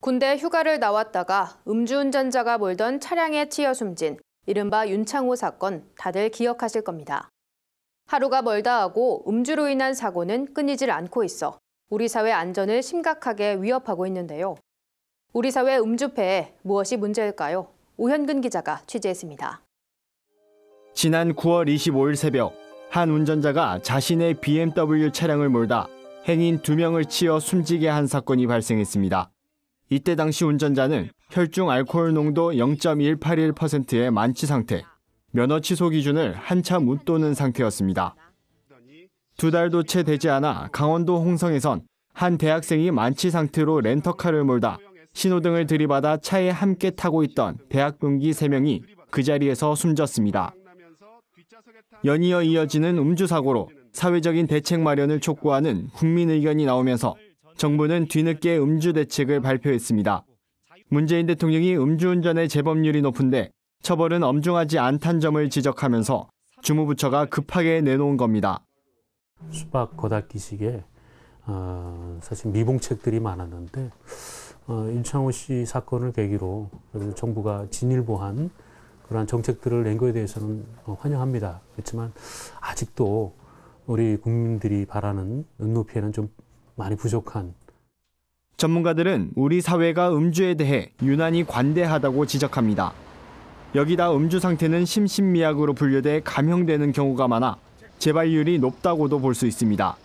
군대 휴가를 나왔다가 음주운전자가 몰던 차량에 치여 숨진 이른바 윤창호 사건 다들 기억하실 겁니다. 하루가 멀다 하고 음주로 인한 사고는 끊이질 않고 있어 우리 사회 안전을 심각하게 위협하고 있는데요. 우리 사회 음주폐해 무엇이 문제일까요? 오현근 기자가 취재했습니다. 지난 9월 25일 새벽 한 운전자가 자신의 BMW 차량을 몰다 행인 2명을 치어 숨지게 한 사건이 발생했습니다. 이때 당시 운전자는 혈중 알코올 농도 0.181%의 만취 상태, 면허 취소 기준을 한참 웃도는 상태였습니다. 두 달도 채 되지 않아 강원도 홍성에선 한 대학생이 만취 상태로 렌터카를 몰다 신호등을 들이받아 차에 함께 타고 있던 대학 동기 3명이 그 자리에서 숨졌습니다. 연이어 이어지는 음주 사고로 사회적인 대책 마련을 촉구하는 국민 의견이 나오면서 정부는 뒤늦게 음주 대책을 발표했습니다. 문재인 대통령이 음주운전의 재범률이 높은데 처벌은 엄중하지 않단 점을 지적하면서 주무부처가 급하게 내놓은 겁니다. 수박 거닥기식에 어, 사실 미봉책들이 많았는데 어, 임창호 씨 사건을 계기로 정부가 진일보한 그러한 정책들을 낸 거에 대해서는 어, 환영합니다. 그렇지만 아직도 우리 국민들이 바라는 눈높이에는 좀 많이 부족한 전문가들은 우리 사회가 음주에 대해 유난히 관대하다고 지적합니다. 여기다 음주 상태는 심신미약으로 분류돼 감형되는 경우가 많아 재발률이 높다고도 볼 수 있습니다.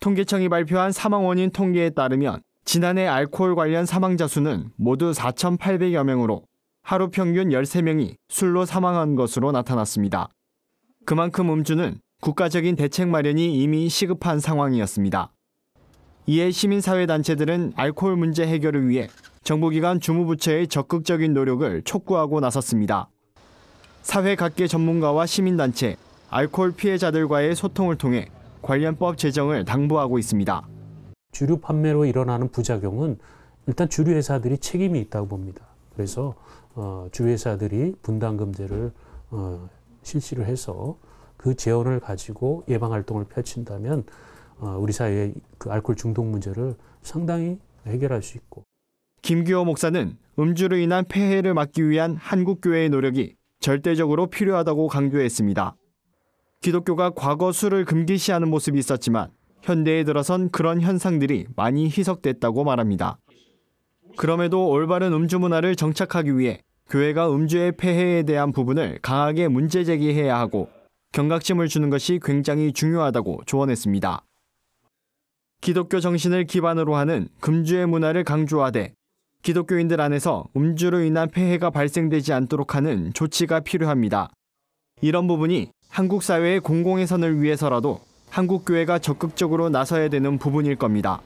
통계청이 발표한 사망 원인 통계에 따르면 지난해 알코올 관련 사망자 수는 모두 4,800여 명으로 하루 평균 13명이 술로 사망한 것으로 나타났습니다. 그만큼 음주는 국가적인 대책 마련이 이미 시급한 상황이었습니다. 이에 시민사회단체들은 알코올 문제 해결을 위해 정부기관 주무부처의 적극적인 노력을 촉구하고 나섰습니다. 사회 각계 전문가와 시민단체, 알코올 피해자들과의 소통을 통해 관련법 제정을 당부하고 있습니다. 주류 판매로 일어나는 부작용은 일단 주류 회사들이 책임이 있다고 봅니다. 그래서 어, 주류 회사들이 분당 금제를 어, 실시를 해서 그 재원을 가지고 예방 활동을 펼친다면 어, 우리 사회의 그 알코올 중독 문제를 상당히 해결할 수 있고. 김규호 목사는 음주로 인한 폐해를 막기 위한 한국 교회의 노력이 절대적으로 필요하다고 강조했습니다. 기독교가 과거 술을 금기시하는 모습이 있었지만 현대에 들어선 그런 현상들이 많이 희석됐다고 말합니다. 그럼에도 올바른 음주 문화를 정착하기 위해 교회가 음주의 폐해에 대한 부분을 강하게 문제 제기해야 하고 경각심을 주는 것이 굉장히 중요하다고 조언했습니다. 기독교 정신을 기반으로 하는 금주의 문화를 강조하되 기독교인들 안에서 음주로 인한 폐해가 발생되지 않도록 하는 조치가 필요합니다. 이런 부분이 한국 사회의 공공의선을 위해서라도 한국 교회가 적극적으로 나서야 되는 부분일 겁니다.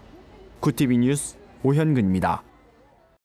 구티비 뉴스 오현근입니다.